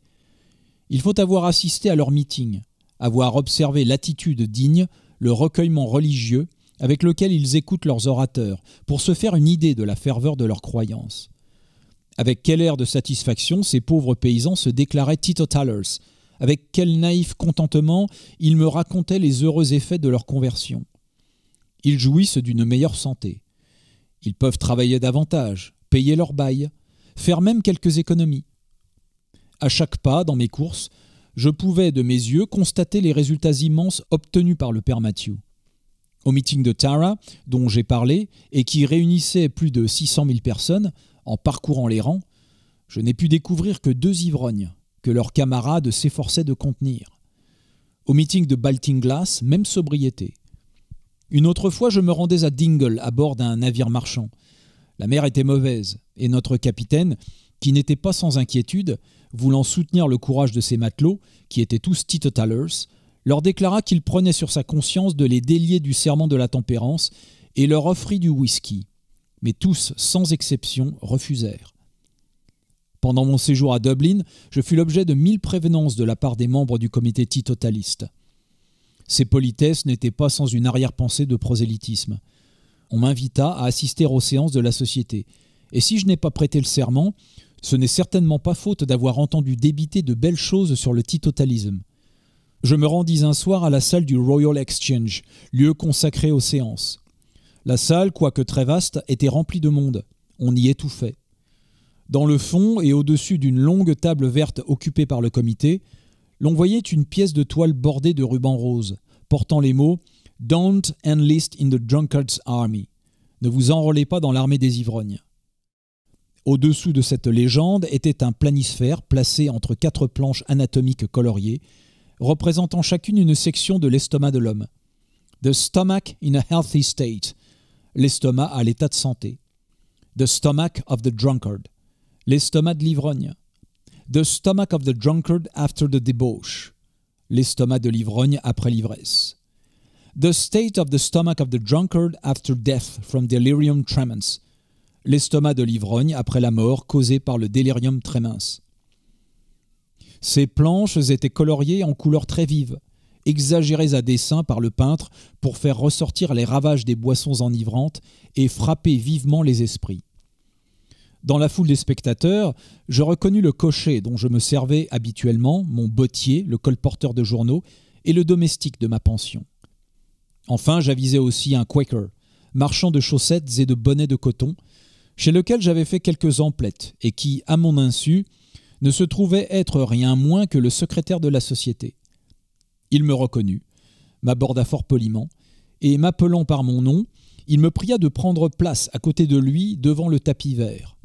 Il faut avoir assisté à leur meeting, avoir observé l'attitude digne, le recueillement religieux avec lequel ils écoutent leurs orateurs, pour se faire une idée de la ferveur de leurs croyances. Avec quel air de satisfaction ces pauvres paysans se déclaraient teetotalers Avec quel naïf contentement ils me racontaient les heureux effets de leur conversion Ils jouissent d'une meilleure santé. Ils peuvent travailler davantage, payer leur bail, faire même quelques économies. À chaque pas, dans mes courses, je pouvais de mes yeux constater les résultats immenses obtenus par le père Mathieu. Au meeting de Tara, dont j'ai parlé, et qui réunissait plus de 600 000 personnes, en parcourant les rangs, je n'ai pu découvrir que deux ivrognes que leurs camarades s'efforçaient de contenir. Au meeting de Baltinglass, même sobriété. Une autre fois, je me rendais à Dingle à bord d'un navire marchand. La mer était mauvaise et notre capitaine, qui n'était pas sans inquiétude, voulant soutenir le courage de ses matelots, qui étaient tous teetotalers, leur déclara qu'il prenait sur sa conscience de les délier du serment de la tempérance et leur offrit du whisky mais tous, sans exception, refusèrent. Pendant mon séjour à Dublin, je fus l'objet de mille prévenances de la part des membres du comité titotaliste. Ces politesses n'étaient pas sans une arrière-pensée de prosélytisme. On m'invita à assister aux séances de la société, et si je n'ai pas prêté le serment, ce n'est certainement pas faute d'avoir entendu débiter de belles choses sur le titotalisme. Je me rendis un soir à la salle du Royal Exchange, lieu consacré aux séances. La salle, quoique très vaste, était remplie de monde. On y étouffait. Dans le fond et au-dessus d'une longue table verte occupée par le comité, l'on voyait une pièce de toile bordée de rubans roses, portant les mots Don't enlist in the drunkard's army. Ne vous enrôlez pas dans l'armée des ivrognes. Au-dessous de cette légende était un planisphère placé entre quatre planches anatomiques coloriées, représentant chacune une section de l'estomac de l'homme. The stomach in a healthy state, l'estomac à l'état de santé. The stomach of the drunkard, l'estomac de l'ivrogne. The stomach of the drunkard after the debauch, l'estomac de l'ivrogne après l'ivresse. The state of the stomach of the drunkard after death from delirium tremens, l'estomac de l'ivrogne après la mort causée par le délirium tremens. Ces planches étaient coloriées en couleurs très vives, exagérés à dessein par le peintre pour faire ressortir les ravages des boissons enivrantes et frapper vivement les esprits. Dans la foule des spectateurs, je reconnus le cocher dont je me servais habituellement, mon bottier, le colporteur de journaux, et le domestique de ma pension. Enfin, j'avisais aussi un Quaker, marchand de chaussettes et de bonnets de coton, chez lequel j'avais fait quelques emplettes, et qui, à mon insu, ne se trouvait être rien moins que le secrétaire de la société. Il me reconnut, m'aborda fort poliment, et m'appelant par mon nom, il me pria de prendre place à côté de lui devant le tapis vert.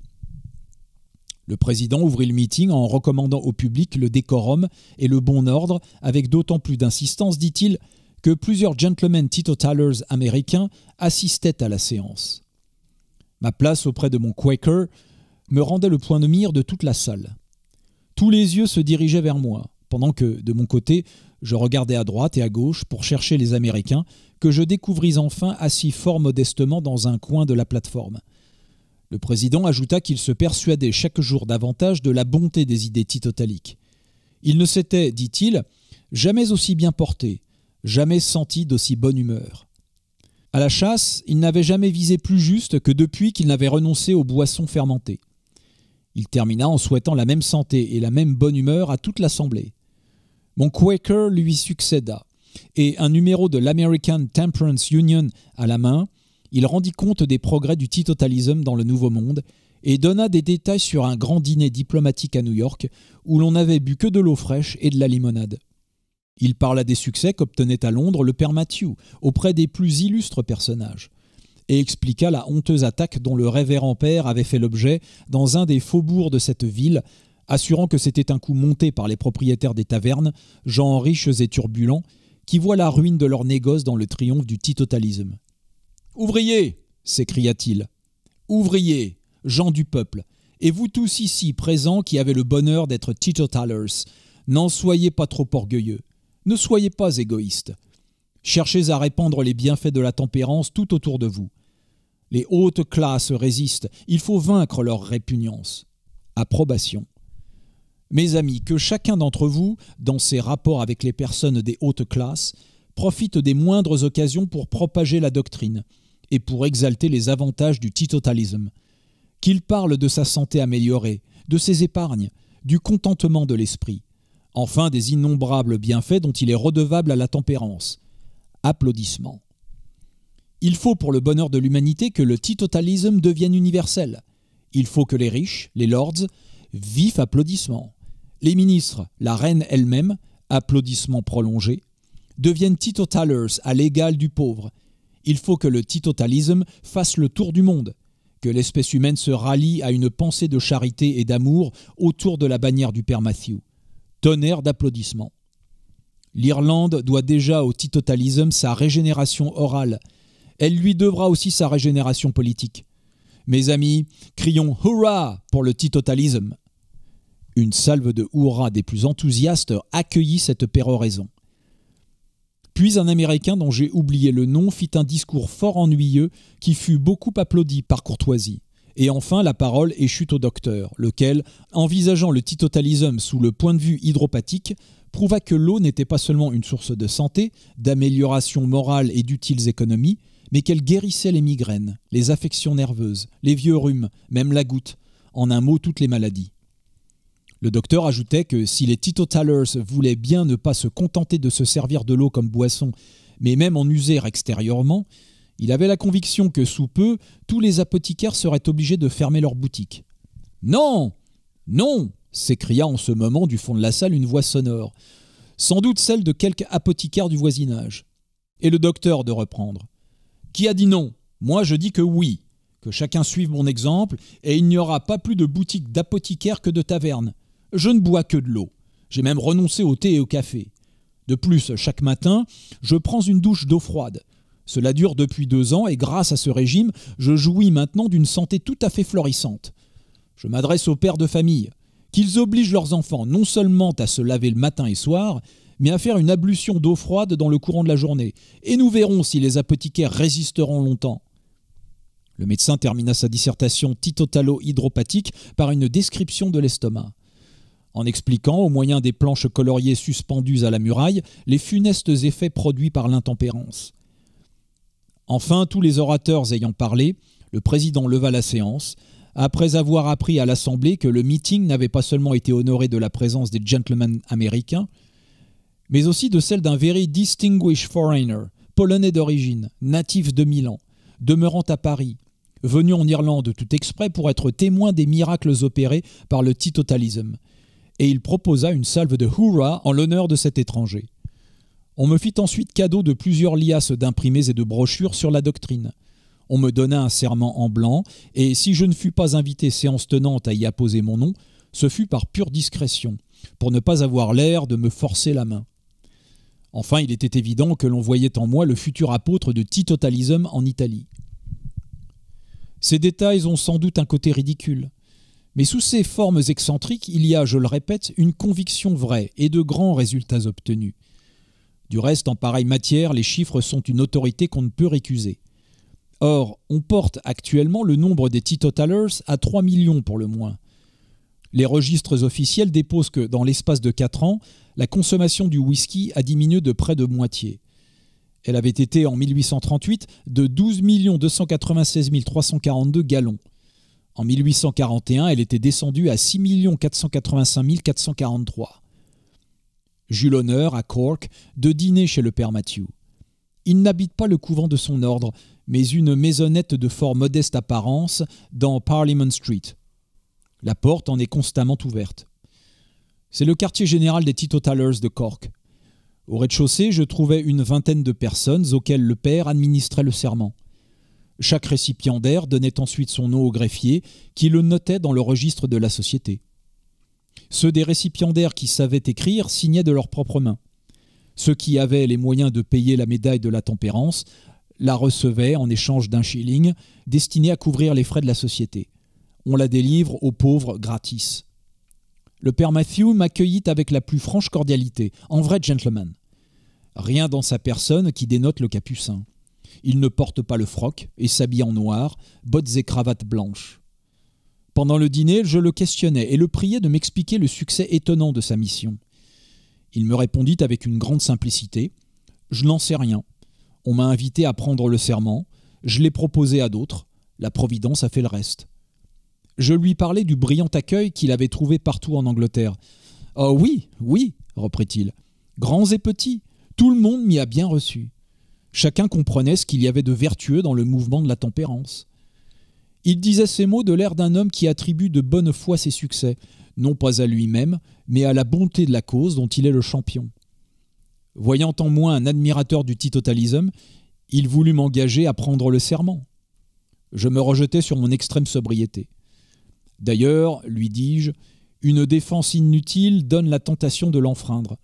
Le président ouvrit le meeting en recommandant au public le décorum et le bon ordre avec d'autant plus d'insistance, dit-il, que plusieurs gentlemen Tito-Tallers américains assistaient à la séance. Ma place auprès de mon Quaker me rendait le point de mire de toute la salle. Tous les yeux se dirigeaient vers moi, pendant que, de mon côté, je regardais à droite et à gauche pour chercher les Américains, que je découvris enfin assis fort modestement dans un coin de la plateforme. Le président ajouta qu'il se persuadait chaque jour davantage de la bonté des idées titotaliques. Il ne s'était, dit-il, jamais aussi bien porté, jamais senti d'aussi bonne humeur. À la chasse, il n'avait jamais visé plus juste que depuis qu'il n'avait renoncé aux boissons fermentées. Il termina en souhaitant la même santé et la même bonne humeur à toute l'assemblée. Mon Quaker lui succéda, et un numéro de l'American Temperance Union à la main, il rendit compte des progrès du teetotalisme dans le Nouveau Monde et donna des détails sur un grand dîner diplomatique à New York où l'on n'avait bu que de l'eau fraîche et de la limonade. Il parla des succès qu'obtenait à Londres le père Matthew auprès des plus illustres personnages et expliqua la honteuse attaque dont le révérend père avait fait l'objet dans un des faubourgs de cette ville assurant que c'était un coup monté par les propriétaires des tavernes, gens riches et turbulents, qui voient la ruine de leur négoce dans le triomphe du titotalisme. Ouvriers s'écria-t-il. Ouvriers, gens du peuple, et vous tous ici présents qui avez le bonheur d'être titotalers, n'en soyez pas trop orgueilleux. Ne soyez pas égoïstes. Cherchez à répandre les bienfaits de la tempérance tout autour de vous. Les hautes classes résistent, il faut vaincre leur répugnance. Approbation. Mes amis, que chacun d'entre vous, dans ses rapports avec les personnes des hautes classes, profite des moindres occasions pour propager la doctrine et pour exalter les avantages du titotalisme. Qu'il parle de sa santé améliorée, de ses épargnes, du contentement de l'esprit, enfin des innombrables bienfaits dont il est redevable à la tempérance. Applaudissements. Il faut pour le bonheur de l'humanité que le titotalisme devienne universel. Il faut que les riches, les lords, vifs applaudissements. Les ministres, la reine elle-même, applaudissements prolongés, deviennent titotalers à l'égal du pauvre. Il faut que le titotalisme fasse le tour du monde, que l'espèce humaine se rallie à une pensée de charité et d'amour autour de la bannière du Père Matthew. Tonnerre d'applaudissements. L'Irlande doit déjà au titotalisme sa régénération orale. Elle lui devra aussi sa régénération politique. Mes amis, crions hurrah pour le titotalisme une salve de hurrahs des plus enthousiastes accueillit cette péroraison. Puis un Américain dont j'ai oublié le nom fit un discours fort ennuyeux qui fut beaucoup applaudi par courtoisie. Et enfin, la parole échut au docteur, lequel, envisageant le titotalisme sous le point de vue hydropathique, prouva que l'eau n'était pas seulement une source de santé, d'amélioration morale et d'utiles économies, mais qu'elle guérissait les migraines, les affections nerveuses, les vieux rhumes, même la goutte, en un mot toutes les maladies. Le docteur ajoutait que si les Tallers voulaient bien ne pas se contenter de se servir de l'eau comme boisson, mais même en user extérieurement, il avait la conviction que sous peu, tous les apothicaires seraient obligés de fermer leurs boutiques. Non Non s'écria en ce moment du fond de la salle une voix sonore, sans doute celle de quelque apothicaire du voisinage. Et le docteur de reprendre. Qui a dit non Moi je dis que oui. Que chacun suive mon exemple, et il n'y aura pas plus de boutiques d'apothicaires que de tavernes. Je ne bois que de l'eau. J'ai même renoncé au thé et au café. De plus, chaque matin, je prends une douche d'eau froide. Cela dure depuis deux ans et grâce à ce régime, je jouis maintenant d'une santé tout à fait florissante. Je m'adresse aux pères de famille, qu'ils obligent leurs enfants non seulement à se laver le matin et soir, mais à faire une ablution d'eau froide dans le courant de la journée, et nous verrons si les apothicaires résisteront longtemps. Le médecin termina sa dissertation titotalo-hydropathique par une description de l'estomac en expliquant, au moyen des planches coloriées suspendues à la muraille, les funestes effets produits par l'intempérance. Enfin, tous les orateurs ayant parlé, le président leva la séance, après avoir appris à l'Assemblée que le meeting n'avait pas seulement été honoré de la présence des gentlemen américains, mais aussi de celle d'un very distinguished foreigner, polonais d'origine, natif de Milan, demeurant à Paris, venu en Irlande tout exprès pour être témoin des miracles opérés par le totalisme et il proposa une salve de hurrah en l'honneur de cet étranger. On me fit ensuite cadeau de plusieurs liasses d'imprimés et de brochures sur la doctrine. On me donna un serment en blanc, et si je ne fus pas invité séance tenante à y apposer mon nom, ce fut par pure discrétion, pour ne pas avoir l'air de me forcer la main. Enfin, il était évident que l'on voyait en moi le futur apôtre de Titotalisme en Italie. Ces détails ont sans doute un côté ridicule. Mais sous ces formes excentriques, il y a, je le répète, une conviction vraie et de grands résultats obtenus. Du reste, en pareille matière, les chiffres sont une autorité qu'on ne peut récuser. Or, on porte actuellement le nombre des teetotalers à 3 millions pour le moins. Les registres officiels déposent que, dans l'espace de 4 ans, la consommation du whisky a diminué de près de moitié. Elle avait été en 1838 de 12 296 342 gallons. En 1841, elle était descendue à 6 485 443. J'eus l'honneur, à Cork, de dîner chez le père Matthew. Il n'habite pas le couvent de son ordre, mais une maisonnette de fort modeste apparence dans Parliament Street. La porte en est constamment ouverte. C'est le quartier général des Tallers de Cork. Au rez-de-chaussée, je trouvais une vingtaine de personnes auxquelles le père administrait le serment. Chaque récipiendaire donnait ensuite son nom au greffier, qui le notait dans le registre de la société. Ceux des récipiendaires qui savaient écrire signaient de leurs propres mains. Ceux qui avaient les moyens de payer la médaille de la tempérance la recevaient en échange d'un shilling destiné à couvrir les frais de la société. On la délivre aux pauvres gratis. Le père Matthew m'accueillit avec la plus franche cordialité, en vrai gentleman. Rien dans sa personne qui dénote le capucin. Il ne porte pas le froc et s'habille en noir, bottes et cravates blanches. Pendant le dîner, je le questionnais et le priais de m'expliquer le succès étonnant de sa mission. Il me répondit avec une grande simplicité Je n'en sais rien. On m'a invité à prendre le serment, je l'ai proposé à d'autres, la Providence a fait le reste. Je lui parlais du brillant accueil qu'il avait trouvé partout en Angleterre. Oh oui, oui, reprit-il. Grands et petits, tout le monde m'y a bien reçu. Chacun comprenait ce qu'il y avait de vertueux dans le mouvement de la tempérance. Il disait ces mots de l'air d'un homme qui attribue de bonne foi ses succès, non pas à lui-même, mais à la bonté de la cause dont il est le champion. Voyant en moi un admirateur du titotalisme, il voulut m'engager à prendre le serment. Je me rejetai sur mon extrême sobriété. D'ailleurs, lui dis-je, une défense inutile donne la tentation de l'enfreindre.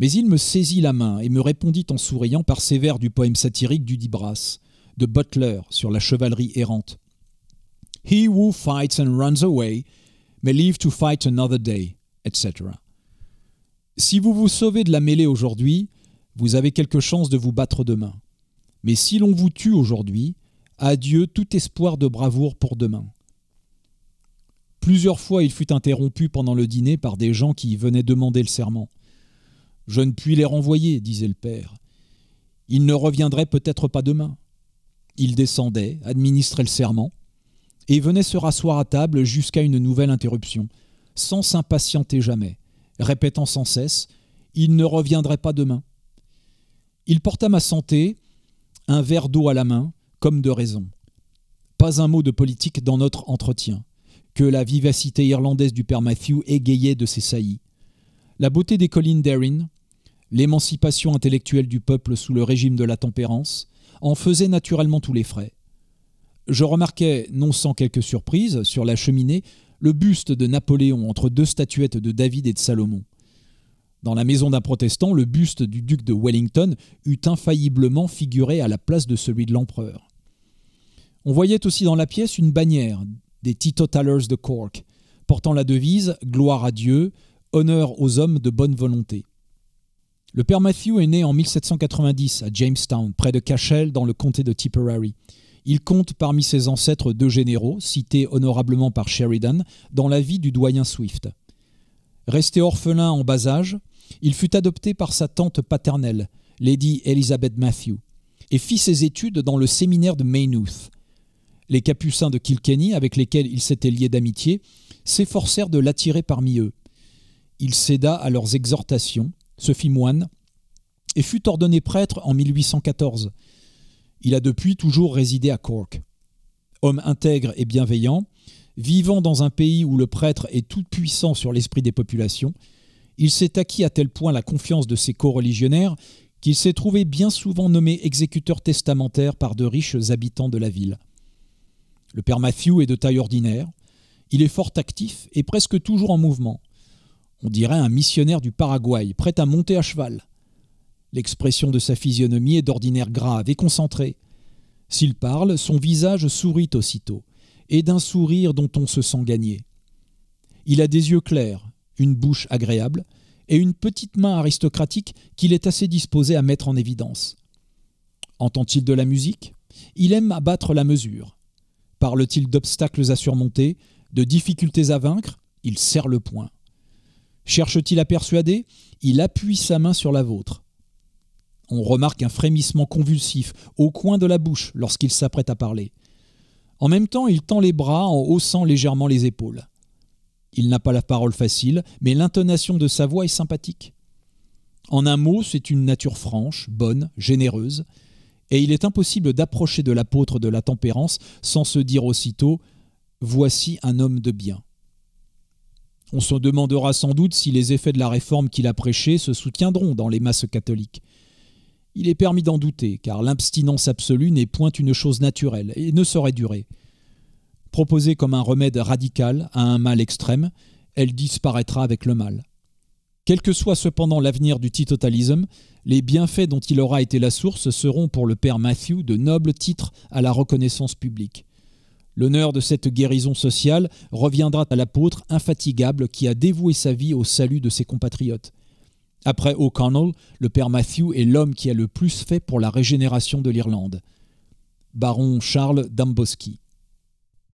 Mais il me saisit la main et me répondit en souriant par ces vers du poème satirique du Dibras, de Butler sur la chevalerie errante. He who fights and runs away may live to fight another day, etc. Si vous vous sauvez de la mêlée aujourd'hui, vous avez quelque chance de vous battre demain. Mais si l'on vous tue aujourd'hui, adieu tout espoir de bravoure pour demain. Plusieurs fois il fut interrompu pendant le dîner par des gens qui venaient demander le serment. Je ne puis les renvoyer, disait le père. Ils ne reviendraient peut-être pas demain. Il descendait, administrait le serment, et venait se rasseoir à table jusqu'à une nouvelle interruption, sans s'impatienter jamais, répétant sans cesse Il ne reviendrait pas demain. Il porta ma santé, un verre d'eau à la main, comme de raison. Pas un mot de politique dans notre entretien, que la vivacité irlandaise du père Matthew égayait de ses saillies. La beauté des collines d'Erin, l'émancipation intellectuelle du peuple sous le régime de la tempérance, en faisait naturellement tous les frais. Je remarquais, non sans quelque surprise, sur la cheminée, le buste de Napoléon entre deux statuettes de David et de Salomon. Dans la maison d'un protestant, le buste du duc de Wellington eût infailliblement figuré à la place de celui de l'empereur. On voyait aussi dans la pièce une bannière des totallers de Cork, portant la devise Gloire à Dieu, Honneur aux hommes de bonne volonté. Le père Matthew est né en 1790 à Jamestown, près de Cashel, dans le comté de Tipperary. Il compte parmi ses ancêtres deux généraux, cités honorablement par Sheridan, dans la vie du doyen Swift. Resté orphelin en bas âge, il fut adopté par sa tante paternelle, Lady Elizabeth Matthew, et fit ses études dans le séminaire de Maynooth. Les capucins de Kilkenny, avec lesquels il s'était lié d'amitié, s'efforcèrent de l'attirer parmi eux il céda à leurs exhortations, se fit moine, et fut ordonné prêtre en 1814. Il a depuis toujours résidé à Cork. Homme intègre et bienveillant, vivant dans un pays où le prêtre est tout puissant sur l'esprit des populations, il s'est acquis à tel point la confiance de ses co-religionnaires qu'il s'est trouvé bien souvent nommé exécuteur testamentaire par de riches habitants de la ville. Le père Matthew est de taille ordinaire, il est fort actif et presque toujours en mouvement. On dirait un missionnaire du Paraguay, prêt à monter à cheval. L'expression de sa physionomie est d'ordinaire grave et concentrée. S'il parle, son visage sourit aussitôt, et d'un sourire dont on se sent gagné. Il a des yeux clairs, une bouche agréable, et une petite main aristocratique qu'il est assez disposé à mettre en évidence. Entend-il de la musique Il aime abattre la mesure. Parle-t-il d'obstacles à surmonter, de difficultés à vaincre Il serre le poing. Cherche-t-il à persuader Il appuie sa main sur la vôtre. On remarque un frémissement convulsif au coin de la bouche lorsqu'il s'apprête à parler. En même temps, il tend les bras en haussant légèrement les épaules. Il n'a pas la parole facile, mais l'intonation de sa voix est sympathique. En un mot, c'est une nature franche, bonne, généreuse, et il est impossible d'approcher de l'apôtre de la tempérance sans se dire aussitôt Voici un homme de bien. On se demandera sans doute si les effets de la réforme qu'il a prêchée se soutiendront dans les masses catholiques. Il est permis d'en douter, car l'abstinence absolue n'est point une chose naturelle et ne saurait durer. Proposée comme un remède radical à un mal extrême, elle disparaîtra avec le mal. Quel que soit cependant l'avenir du titotalisme, les bienfaits dont il aura été la source seront pour le père Matthew de nobles titres à la reconnaissance publique. L'honneur de cette guérison sociale reviendra à l'apôtre infatigable qui a dévoué sa vie au salut de ses compatriotes. Après O'Connell, le père Matthew est l'homme qui a le plus fait pour la régénération de l'Irlande. Baron Charles Damboski.